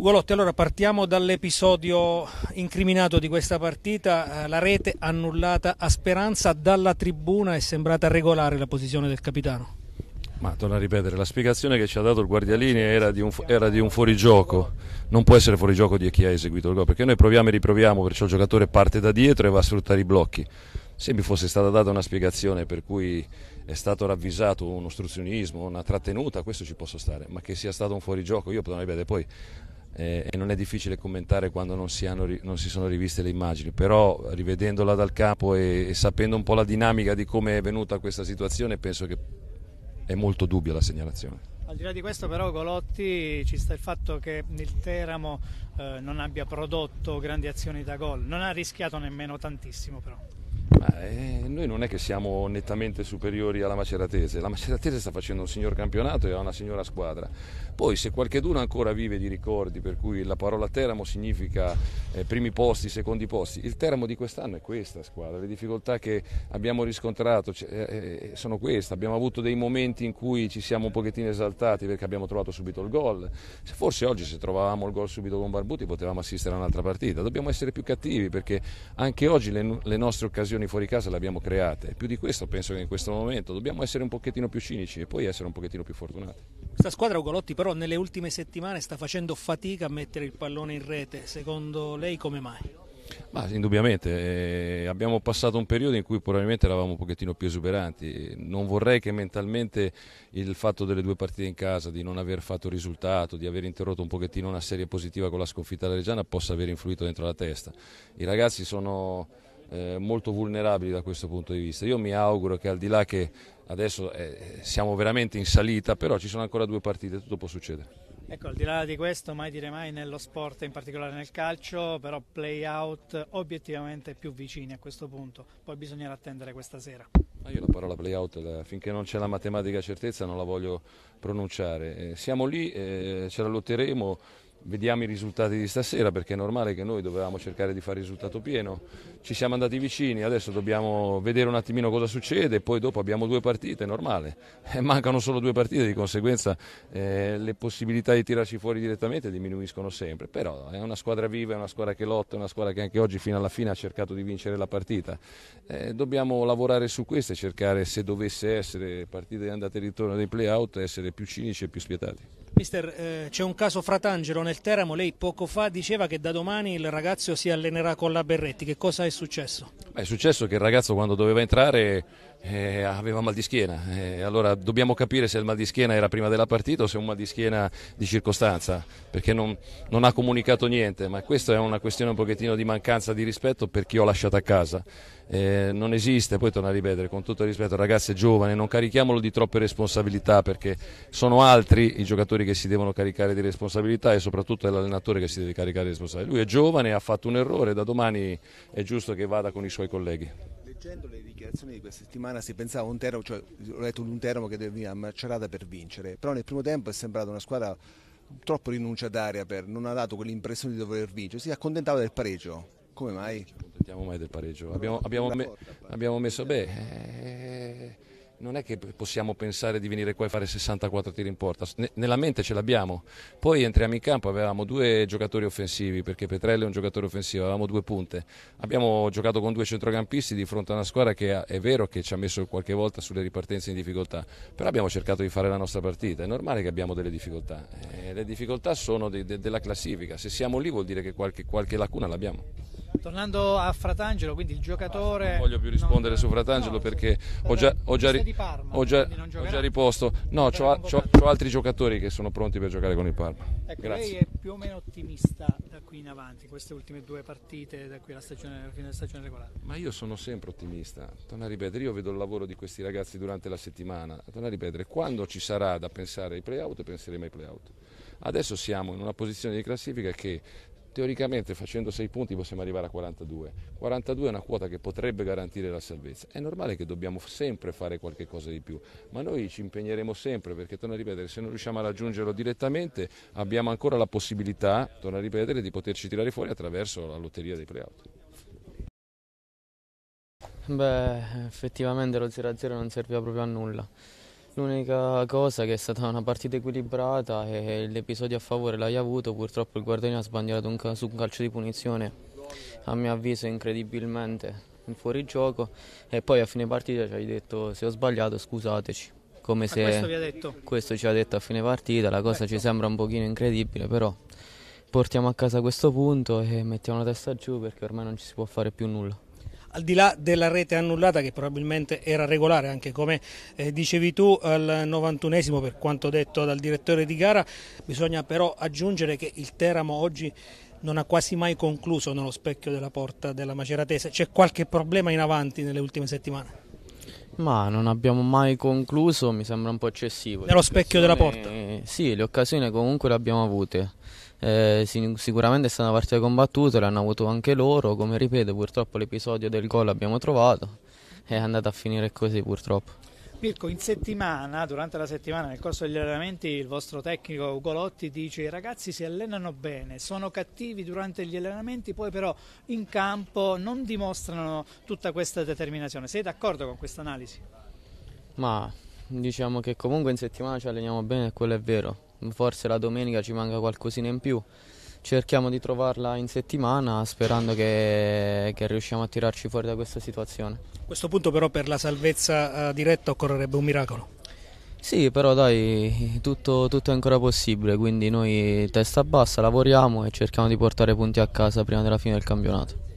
Ugolotti, allora partiamo dall'episodio incriminato di questa partita, eh, la rete annullata a Speranza dalla tribuna è sembrata regolare la posizione del capitano. Ma torno a ripetere, la spiegazione che ci ha dato il guardialini era di un, era di un fuorigioco, non può essere fuorigioco di chi ha eseguito il gol, perché noi proviamo e riproviamo, perciò il giocatore parte da dietro e va a sfruttare i blocchi. Se mi fosse stata data una spiegazione per cui è stato ravvisato un ostruzionismo, una trattenuta, questo ci posso stare, ma che sia stato un fuorigioco, io potrei ripetere poi eh, e non è difficile commentare quando non si, hanno, non si, sono riviste le immagini, però rivedendola dal campo e, e sapendo un po' la dinamica di come è venuta questa situazione penso che è molto dubbia la segnalazione. Al di là di questo però Golotti ci sta il fatto che il Teramo eh, non abbia prodotto grandi azioni da gol, non ha rischiato nemmeno tantissimo però. Eh, noi non è che siamo nettamente superiori alla Maceratese, la Maceratese sta facendo un signor campionato e ha una signora squadra. Poi se qualcheduno ancora vive di ricordi, per cui la parola Teramo significa eh, primi posti, secondi posti, il Teramo di quest'anno è questa squadra, le difficoltà che abbiamo riscontrato cioè, eh, eh, sono queste, abbiamo avuto dei momenti in cui ci siamo un pochettino esaltati perché abbiamo trovato subito il gol, forse oggi se trovavamo il gol subito con Barbuti potevamo assistere a un'altra partita, dobbiamo essere più cattivi perché anche oggi le, le nostre occasioni fuori casa le abbiamo create. Più di questo penso che in questo momento dobbiamo essere un pochettino più cinici e poi essere un pochettino più fortunati. Questa squadra Ugolotti però nelle ultime settimane sta facendo fatica a mettere il pallone in rete, secondo lei come mai? Ma indubbiamente eh, abbiamo passato un periodo in cui probabilmente eravamo un pochettino più esuberanti, non vorrei che mentalmente il fatto delle due partite in casa, di non aver fatto risultato, di aver interrotto un pochettino una serie positiva con la sconfitta alla Reggiana possa aver influito dentro la testa. I ragazzi sono eh, molto vulnerabili da questo punto di vista. Io mi auguro che al di là che adesso eh, siamo veramente in salita, però ci sono ancora due partite, tutto può succedere. Ecco, al di là di questo, mai dire mai nello sport, in particolare nel calcio, però play out obiettivamente più vicini a questo punto. Poi bisognerà attendere questa sera. Ma io la parola play out, finché non c'è la matematica certezza, non la voglio pronunciare. Eh, siamo lì, eh, ce la lotteremo Vediamo i risultati di stasera perché è normale che noi dovevamo cercare di fare risultato pieno, ci siamo andati vicini, adesso dobbiamo vedere un attimino cosa succede, poi dopo abbiamo due partite, è normale, eh, mancano solo due partite, di conseguenza eh, le possibilità di tirarci fuori direttamente diminuiscono sempre, però è una squadra viva, è una squadra che lotta, è una squadra che anche oggi fino alla fine ha cercato di vincere la partita, eh, dobbiamo lavorare su questo e cercare se dovesse essere partite di andata e ritorno dei play-out essere più cinici e più spietati mister, eh, c'è un caso Fratangelo nel Teramo, lei poco fa diceva che da domani il ragazzo si allenerà con la Berretti, che cosa è successo? è successo che il ragazzo quando doveva entrare eh, aveva mal di schiena. Eh, allora dobbiamo capire se il mal di schiena era prima della partita o se è un mal di schiena di circostanza, perché non, non, ha comunicato niente, ma questa è una questione un pochettino di mancanza di rispetto per chi ho lasciato a casa. Eh, non esiste, poi torno a ripetere, con tutto il rispetto, ragazzi è giovane, non carichiamolo di troppe responsabilità perché sono altri i giocatori che si devono caricare di responsabilità e soprattutto è l'allenatore che si deve caricare di responsabilità. Lui è giovane, ha fatto un errore, da domani è giusto che vada con i suoi colleghi. Leggendo le dichiarazioni di questa settimana si pensava un termo, cioè ho letto un teramo che deve venire a Macerata per vincere, però nel primo tempo è sembrata una squadra troppo rinunciataria per non ha dato quell'impressione di dover vincere, si accontentava del pareggio. Come mai? Non ci accontentiamo mai del pareggio. Abbiamo, abbiamo, me, abbiamo messo bene. Eh, eh non è che possiamo pensare di venire qua e fare 64 tiri in porta, nella mente ce l'abbiamo. Poi entriamo in campo, avevamo due giocatori offensivi, perché Petrelli è un giocatore offensivo, avevamo due punte. Abbiamo giocato con due centrocampisti di fronte a una squadra che è vero che ci ha messo qualche volta sulle ripartenze in difficoltà, però abbiamo cercato di fare la nostra partita. È normale che abbiamo delle difficoltà. Eh, le difficoltà sono de- de- della classifica, se siamo lì vuol dire che qualche, qualche lacuna l'abbiamo. Tornando a Fratangelo, quindi il giocatore... Ah, non voglio più rispondere non... su Fratangelo no, perché ho già, ho, già, Parma, ho, già, ho già, riposto. No, ho altri giocatori che sono pronti per giocare con il Parma. Ecco, Grazie. Lei è più o meno ottimista da qui in avanti, queste ultime due partite, da qui alla stagione, alla fine della stagione regolare? Ma io sono sempre ottimista. Torno a ripetere, io vedo il lavoro di questi ragazzi durante la settimana. Torno a ripetere, quando ci sarà da pensare ai play-out, penseremo ai play-out. Adesso siamo in una posizione di classifica che Teoricamente facendo 6 punti possiamo arrivare a 42. 42 è una quota che potrebbe garantire la salvezza. È normale che dobbiamo sempre fare qualche cosa di più, ma noi ci impegneremo sempre perché, torno a ripetere, se non riusciamo a raggiungerlo direttamente abbiamo ancora la possibilità, torno a ripetere, di poterci tirare fuori attraverso la lotteria dei playout. Beh, effettivamente lo 0-0 non serviva proprio a nulla. L'unica cosa che è stata una partita equilibrata e l'episodio a favore l'hai avuto, purtroppo il Guardiani ha sbandierato un ca- su un calcio di punizione, a mio avviso incredibilmente in fuorigioco e poi a fine partita ci hai detto se ho sbagliato scusateci. Come ah, se questo, questo, ci ha detto a fine partita, la cosa ecco. ci sembra un pochino incredibile però portiamo a casa questo punto e mettiamo la testa giù perché ormai non ci si può fare più nulla al di là della rete annullata che probabilmente era regolare anche come eh, dicevi tu al 91esimo per quanto detto dal direttore di gara bisogna però aggiungere che il Teramo oggi non ha quasi mai concluso nello specchio della porta della Maceratese c'è qualche problema in avanti nelle ultime settimane? Ma non abbiamo mai concluso, mi sembra un po' eccessivo. Nello specchio della porta? Sì, le occasioni comunque le abbiamo avute eh, sicuramente è stata una partita combattuta, l'hanno avuto anche loro, come ripeto purtroppo l'episodio del gol l'abbiamo trovato, è andata a finire così purtroppo. Mirko, in settimana, durante la settimana, nel corso degli allenamenti, il vostro tecnico Ugolotti dice i ragazzi si allenano bene, sono cattivi durante gli allenamenti, poi però in campo non dimostrano tutta questa determinazione. Sei d'accordo con questa analisi? Ma diciamo che comunque in settimana ci alleniamo bene e quello è vero forse la domenica ci manca qualcosina in più. Cerchiamo di trovarla in settimana sperando che, che riusciamo a tirarci fuori da questa situazione. A questo punto però per la salvezza eh, diretta occorrerebbe un miracolo. Sì, però dai, tutto, tutto, è ancora possibile, quindi noi testa bassa lavoriamo e cerchiamo di portare punti a casa prima della fine del campionato.